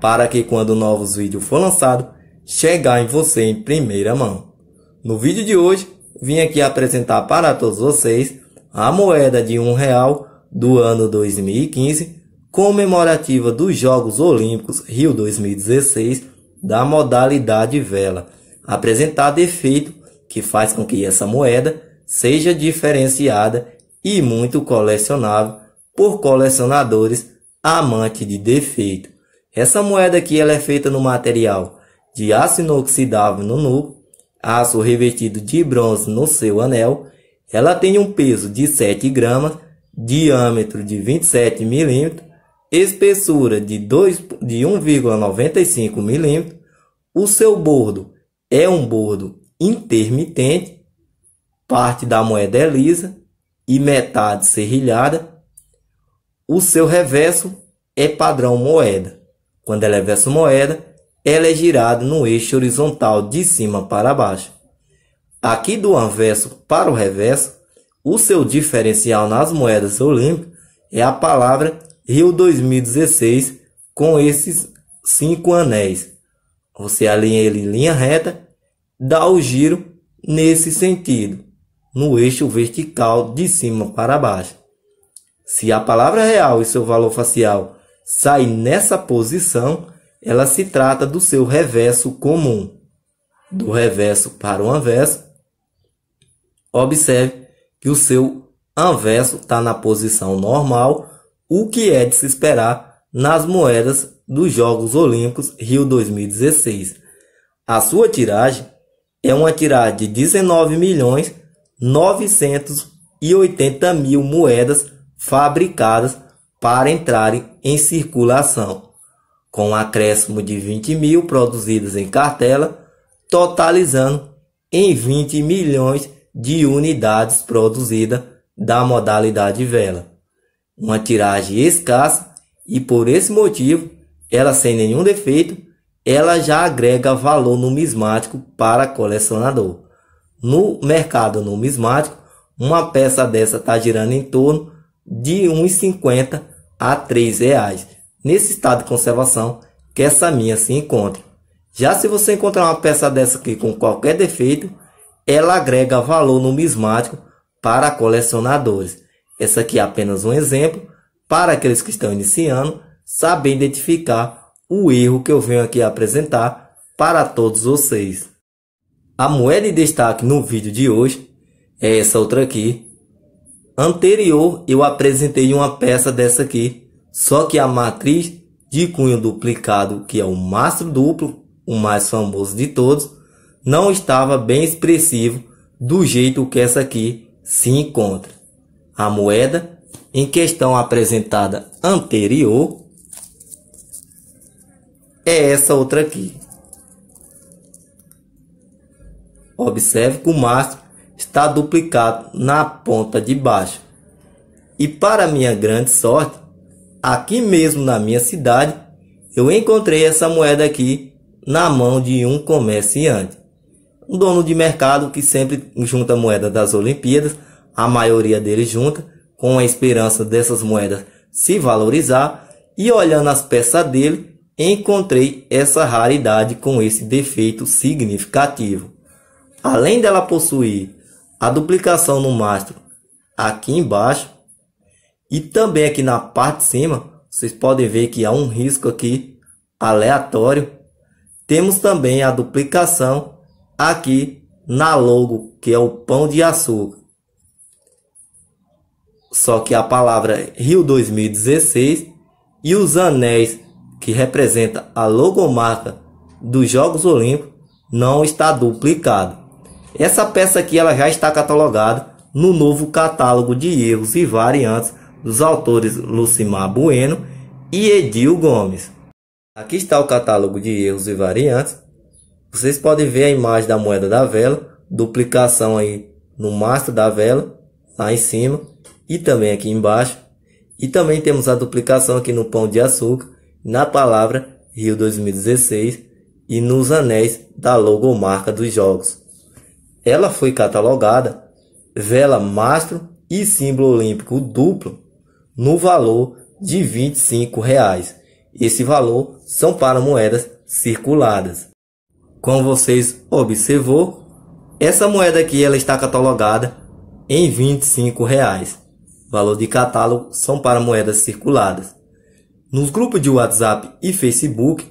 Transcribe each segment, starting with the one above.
para que quando novos vídeos for lançado, chegar em você em primeira mão. No vídeo de hoje, vim aqui apresentar para todos vocês a moeda de um real do ano 2015, comemorativa dos Jogos Olímpicos Rio 2016 da modalidade vela, apresentar efeito que faz com que essa moeda seja diferenciada e muito colecionável por colecionadores amantes de defeito. Essa moeda aqui ela é feita no material de aço inoxidável no núcleo, aço revestido de bronze no seu anel. Ela tem um peso de 7 gramas, diâmetro de 27 milímetros, espessura de, de 1,95 milímetros. O seu bordo é um bordo intermitente, parte da moeda é lisa e metade serrilhada. O seu reverso é padrão moeda. Quando ela é verso moeda, ela é girada no eixo horizontal de cima para baixo. Aqui do anverso para o reverso, o seu diferencial nas moedas olímpicas é a palavra Rio 2016 com esses cinco anéis. Você alinha ele em linha reta, dá o giro nesse sentido, no eixo vertical de cima para baixo. Se a palavra real e seu valor facial sai nessa posição, ela se trata do seu reverso comum. Do reverso para o anverso, observe que o seu anverso está na posição normal, o que é de se esperar nas moedas dos Jogos Olímpicos Rio 2016. A sua tiragem é uma tiragem de 19 milhões mil moedas fabricadas para entrarem em circulação, com um acréscimo de 20 mil produzidas em cartela, totalizando em 20 milhões de unidades produzidas da modalidade vela. Uma tiragem escassa e por esse motivo, ela sem nenhum defeito, ela já agrega valor numismático para colecionador. No mercado numismático, uma peça dessa está girando em torno de R$ 1,50 a R$ reais. Nesse estado de conservação que essa minha se encontra. Já se você encontrar uma peça dessa aqui com qualquer defeito, ela agrega valor numismático para colecionadores. Essa aqui é apenas um exemplo para aqueles que estão iniciando saber identificar o erro que eu venho aqui apresentar para todos vocês. A moeda de destaque no vídeo de hoje é essa outra aqui, anterior eu apresentei uma peça dessa aqui, só que a matriz de cunho duplicado, que é o mastro duplo, o mais famoso de todos, não estava bem expressivo do jeito que essa aqui se encontra. A moeda em questão apresentada anterior é essa outra aqui. Observe que o mastro está duplicado na ponta de baixo. E para minha grande sorte, aqui mesmo na minha cidade, eu encontrei essa moeda aqui na mão de um comerciante. Um dono de mercado que sempre junta moeda das Olimpíadas, a maioria deles junta, com a esperança dessas moedas se valorizar. E olhando as peças dele, encontrei essa raridade com esse defeito significativo. Além dela possuir a duplicação no mastro aqui embaixo e também aqui na parte de cima vocês podem ver que há um risco aqui aleatório temos também a duplicação aqui na logo que é o pão de açúcar só que a palavra Rio 2016 e os anéis que representa a logomarca dos Jogos Olímpicos não está duplicado essa peça aqui ela já está catalogada no novo catálogo de erros e variantes dos autores Lucimar Bueno e Edil Gomes. Aqui está o catálogo de erros e variantes. Vocês podem ver a imagem da moeda da vela, duplicação aí no mastro da vela, lá em cima e também aqui embaixo. E também temos a duplicação aqui no pão de açúcar, na palavra Rio 2016 e nos anéis da logomarca dos jogos ela foi catalogada vela mastro e símbolo olímpico duplo no valor de R$ 25. Reais. Esse valor são para moedas circuladas. Como vocês observou, essa moeda aqui ela está catalogada em R$ 25. Reais. Valor de catálogo são para moedas circuladas. Nos grupos de WhatsApp e Facebook,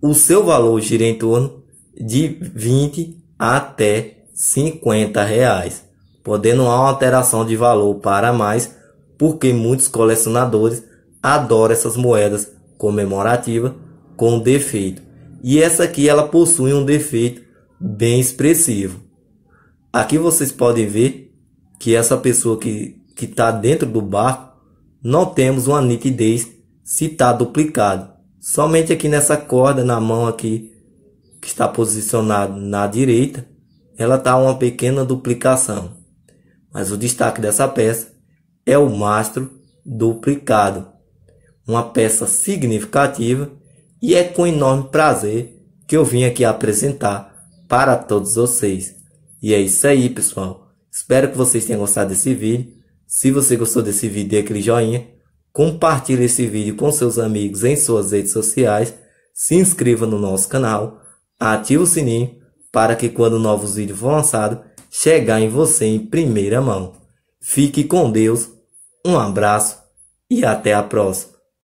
o seu valor gira em torno de 20 até 50 reais, podendo há uma alteração de valor para mais, porque muitos colecionadores adoram essas moedas comemorativas com defeito. E essa aqui ela possui um defeito bem expressivo. Aqui vocês podem ver que essa pessoa que está dentro do barco, não temos uma nitidez se está duplicado. Somente aqui nessa corda na mão aqui, que está posicionado na direita, relatar tá uma pequena duplicação, mas o destaque dessa peça é o mastro duplicado, uma peça significativa e é com enorme prazer que eu vim aqui apresentar para todos vocês. E é isso aí, pessoal. Espero que vocês tenham gostado desse vídeo. Se você gostou desse vídeo, dê aquele joinha. Compartilhe esse vídeo com seus amigos em suas redes sociais. Se inscreva no nosso canal. Ative o sininho para que quando novos vídeos for lançado, chegar em você em primeira mão. Fique com Deus, um abraço e até a próxima.